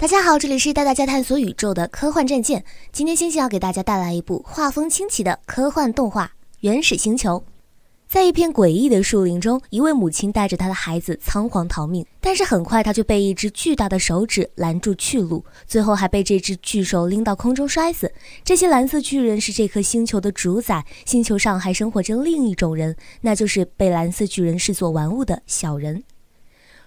大家好，这里是带大家探索宇宙的科幻战舰。今天星星要给大家带来一部画风清奇的科幻动画《原始星球》。在一片诡异的树林中，一位母亲带着她的孩子仓皇逃命，但是很快她就被一只巨大的手指拦住去路，最后还被这只巨手拎到空中摔死。这些蓝色巨人是这颗星球的主宰，星球上还生活着另一种人，那就是被蓝色巨人视作玩物的小人。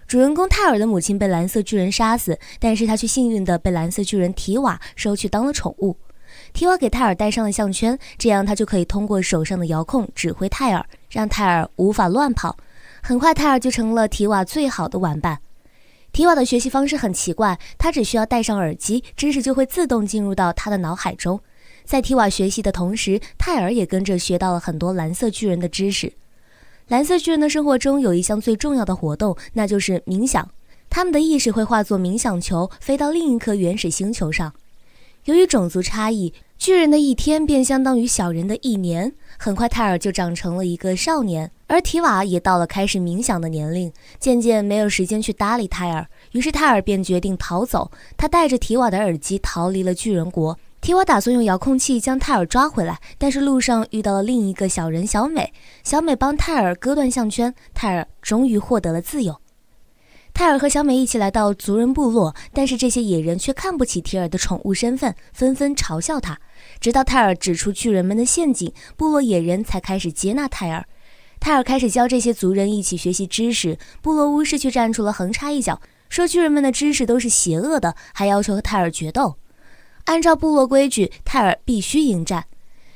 主人公泰尔的母亲被蓝色巨人杀死，但是他却幸运的被蓝色巨人提瓦收去当了宠物。提瓦给泰尔戴上了项圈，这样他就可以通过手上的遥控指挥泰尔，让泰尔无法乱跑。很快，泰尔就成了提瓦最好的玩伴。提瓦的学习方式很奇怪，他只需要戴上耳机，知识就会自动进入到他的脑海中。在提瓦学习的同时，泰尔也跟着学到了很多蓝色巨人的知识。蓝色巨人的生活中有一项最重要的活动，那就是冥想。他们的意识会化作冥想球，飞到另一颗原始星球上。由于种族差异，巨人的一天便相当于小人的一年。很快，泰尔就长成了一个少年，而提瓦也到了开始冥想的年龄。渐渐没有时间去搭理泰尔，于是泰尔便决定逃走。他带着提瓦的耳机逃离了巨人国。提瓦打算用遥控器将泰尔抓回来，但是路上遇到了另一个小人小美。小美帮泰尔割断项圈，泰尔终于获得了自由。泰尔和小美一起来到族人部落，但是这些野人却看不起提尔的宠物身份，纷纷嘲笑他。直到泰尔指出巨人们的陷阱，部落野人才开始接纳泰尔。泰尔开始教这些族人一起学习知识。部落巫师却站出了横插一脚，说巨人们的知识都是邪恶的，还要求和泰尔决斗。按照部落规矩，泰尔必须迎战。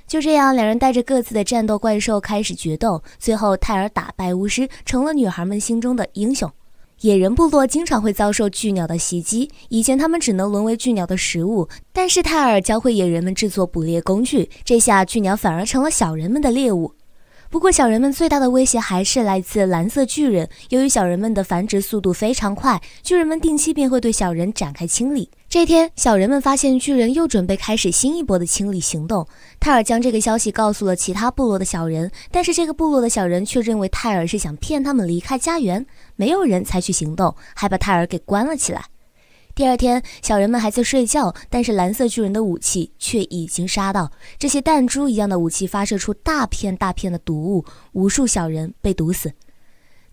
就这样，两人带着各自的战斗怪兽开始决斗。最后，泰尔打败巫师，成了女孩们心中的英雄。野人部落经常会遭受巨鸟的袭击，以前他们只能沦为巨鸟的食物。但是泰尔教会野人们制作捕猎工具，这下巨鸟反而成了小人们的猎物。不过，小人们最大的威胁还是来自蓝色巨人。由于小人们的繁殖速度非常快，巨人们定期便会对小人展开清理。这天，小人们发现巨人又准备开始新一波的清理行动。泰尔将这个消息告诉了其他部落的小人，但是这个部落的小人却认为泰尔是想骗他们离开家园，没有人采取行动，还把泰尔给关了起来。第二天，小人们还在睡觉，但是蓝色巨人的武器却已经杀到。这些弹珠一样的武器发射出大片大片的毒雾，无数小人被毒死。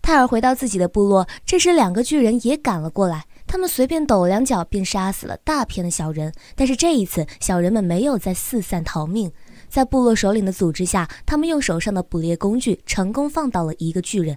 泰尔回到自己的部落，这时两个巨人也赶了过来。他们随便抖两脚，便杀死了大片的小人。但是这一次，小人们没有再四散逃命，在部落首领的组织下，他们用手上的捕猎工具成功放倒了一个巨人。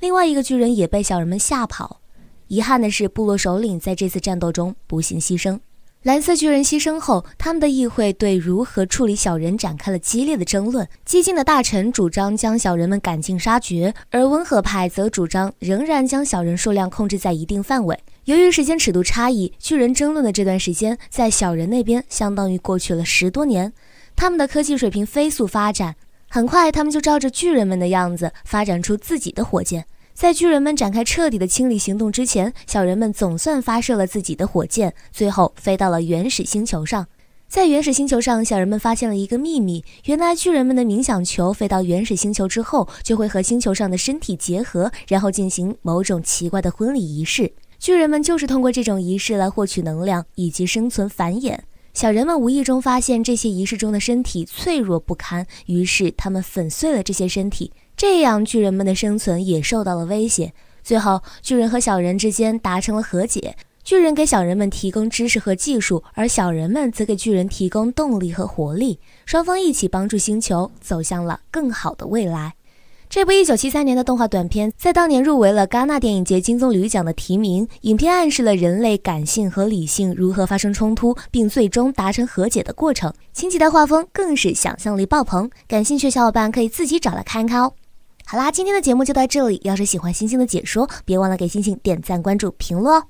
另外一个巨人也被小人们吓跑。遗憾的是，部落首领在这次战斗中不幸牺牲。蓝色巨人牺牲后，他们的议会对如何处理小人展开了激烈的争论。激进的大臣主张将小人们赶尽杀绝，而温和派则主张仍然将小人数量控制在一定范围。由于时间尺度差异，巨人争论的这段时间，在小人那边相当于过去了十多年。他们的科技水平飞速发展，很快他们就照着巨人们的样子发展出自己的火箭。在巨人们展开彻底的清理行动之前，小人们总算发射了自己的火箭，最后飞到了原始星球上。在原始星球上，小人们发现了一个秘密：原来巨人们的冥想球飞到原始星球之后，就会和星球上的身体结合，然后进行某种奇怪的婚礼仪式。巨人们就是通过这种仪式来获取能量以及生存繁衍。小人们无意中发现这些仪式中的身体脆弱不堪，于是他们粉碎了这些身体，这样巨人们的生存也受到了威胁。最后，巨人和小人之间达成了和解，巨人给小人们提供知识和技术，而小人们则给巨人提供动力和活力，双方一起帮助星球走向了更好的未来。这部一九七三年的动画短片，在当年入围了戛纳电影节金棕榈奖的提名。影片暗示了人类感性和理性如何发生冲突，并最终达成和解的过程。清奇的画风更是想象力爆棚，感兴趣的小伙伴可以自己找来看一看哦。好啦，今天的节目就到这里。要是喜欢星星的解说，别忘了给星星点赞、关注、评论哦。